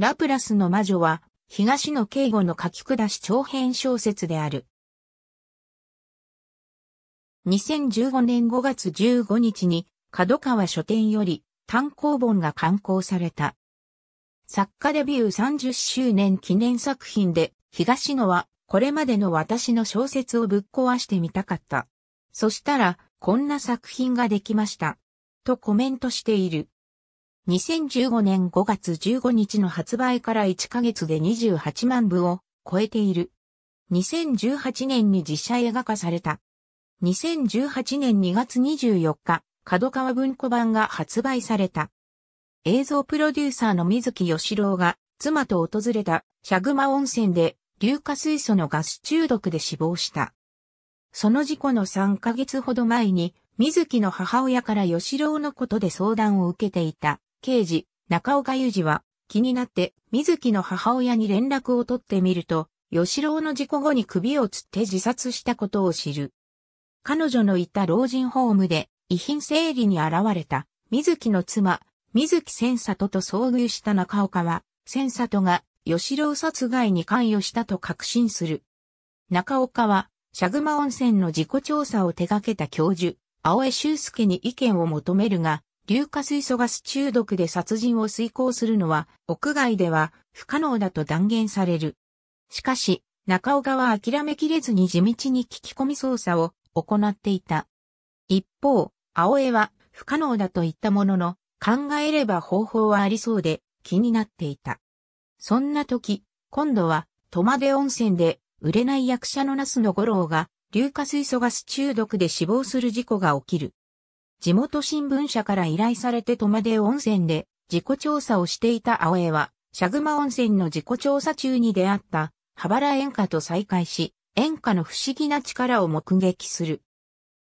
ラプラスの魔女は、東野敬吾の書き下し長編小説である。2015年5月15日に、角川書店より単行本が刊行された。作家デビュー30周年記念作品で、東野は、これまでの私の小説をぶっ壊してみたかった。そしたら、こんな作品ができました。とコメントしている。2015年5月15日の発売から1ヶ月で28万部を超えている。2018年に実写映画化された。2018年2月24日、角川文庫版が発売された。映像プロデューサーの水木義郎が妻と訪れたシャグマ温泉で硫化水素のガス中毒で死亡した。その事故の3ヶ月ほど前に水木の母親から義郎のことで相談を受けていた刑事、中岡裕二は気になって水木の母親に連絡を取ってみると、吉郎の事故後に首をつって自殺したことを知る。彼女のいた老人ホームで遺品整理に現れた水木の妻、水木千里と遭遇した中岡は、千里が吉郎殺害に関与したと確信する。中岡は、シャグマ温泉の事故調査を手掛けた教授、青江修介に意見を求めるが、硫化水素ガス中毒で殺人を遂行するのは、屋外では不可能だと断言される。しかし、中岡は諦めきれずに地道に聞き込み捜査を行っていた。一方、青江は不可能だと言ったものの、考えれば方法はありそうで気になっていた。そんな時、今度は、戸間で温泉で、売れない役者のナスの五郎が、硫化水素ガス中毒で死亡する事故が起きる。地元新聞社から依頼されて戸出温泉で自己調査をしていた青江は、シャグマ温泉の自己調査中に出会った、羽原演歌と再会し、演歌の不思議な力を目撃する。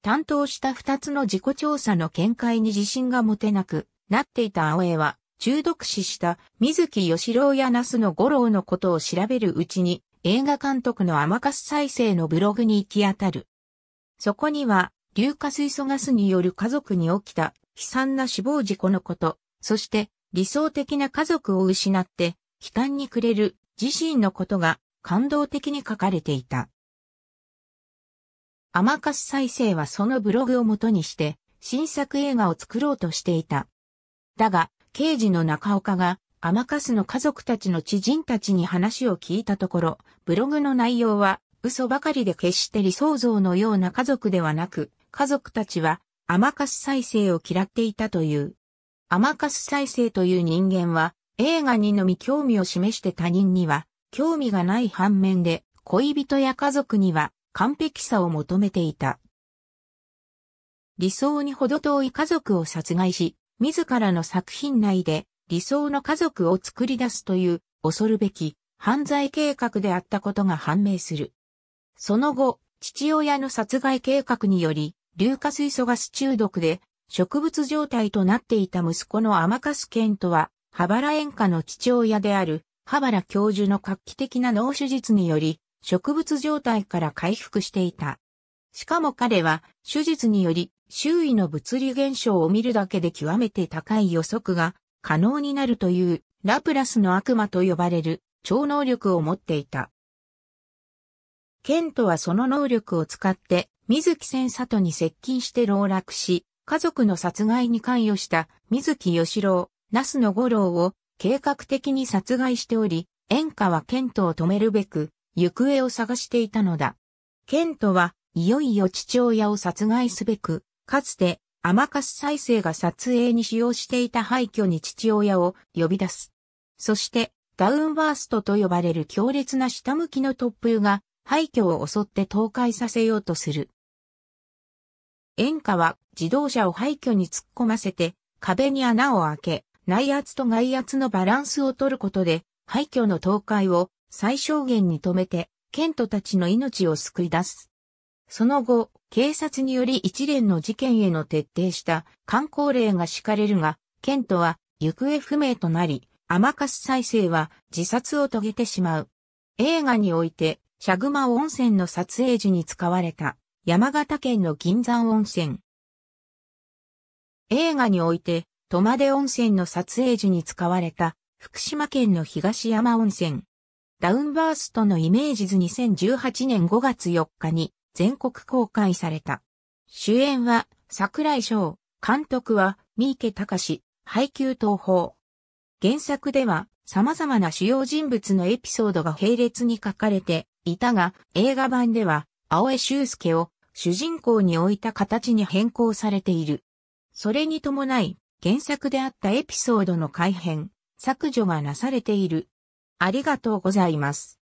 担当した二つの自己調査の見解に自信が持てなくなっていた青江は、中毒死した水木義郎や那須の五郎のことを調べるうちに映画監督の甘粕再生のブログに行き当たる。そこには硫化水素ガスによる家族に起きた悲惨な死亡事故のこと、そして理想的な家族を失って悲嘆に暮れる自身のことが感動的に書かれていた。甘か再生はそのブログをもとにして新作映画を作ろうとしていた。だが、刑事の中岡が甘かの家族たちの知人たちに話を聞いたところ、ブログの内容は嘘ばかりで決して理想像のような家族ではなく、家族たちは甘かす再生を嫌っていたという。甘かす再生という人間は映画にのみ興味を示して他人には興味がない反面で恋人や家族には完璧さを求めていた。理想に程遠い家族を殺害し、自らの作品内で理想の家族を作り出すという恐るべき犯罪計画であったことが判明する。その後、父親の殺害計画により、硫化水素ガス中毒で植物状態となっていた息子の甘ケ健とは、ハバラ演歌の父親である、羽原教授の画期的な脳手術により、植物状態から回復していた。しかも彼は、手術により、周囲の物理現象を見るだけで極めて高い予測が可能になるという、ラプラスの悪魔と呼ばれる超能力を持っていた。ケントはその能力を使って水木千里に接近して籠絡し、家族の殺害に関与した水木義郎、那須野五郎を計画的に殺害しており、演歌はケントを止めるべく、行方を探していたのだ。ケントは、いよいよ父親を殺害すべく、かつて、甘春再生が撮影に使用していた廃墟に父親を呼び出す。そして、ダウンバーストと呼ばれる強烈な下向きの突風が廃墟を襲って倒壊させようとする。演歌は自動車を廃墟に突っ込ませて壁に穴を開け、内圧と外圧のバランスを取ることで廃墟の倒壊を最小限に止めて、ケントたちの命を救い出す。その後、警察により一連の事件への徹底した観光令が敷かれるが、ケントは行方不明となり、アマカス再生は自殺を遂げてしまう。映画において、シャグマ温泉の撮影時に使われた山形県の銀山温泉。映画において、戸まで温泉の撮影時に使われた、福島県の東山温泉。ダウンバーストのイメージ図2018年5月4日に全国公開された。主演は桜井翔、監督は三池隆、配給東宝。原作では様々な主要人物のエピソードが並列に書かれていたが、映画版では青江修介を主人公に置いた形に変更されている。それに伴い、原作であったエピソードの改編、削除がなされている。ありがとうございます。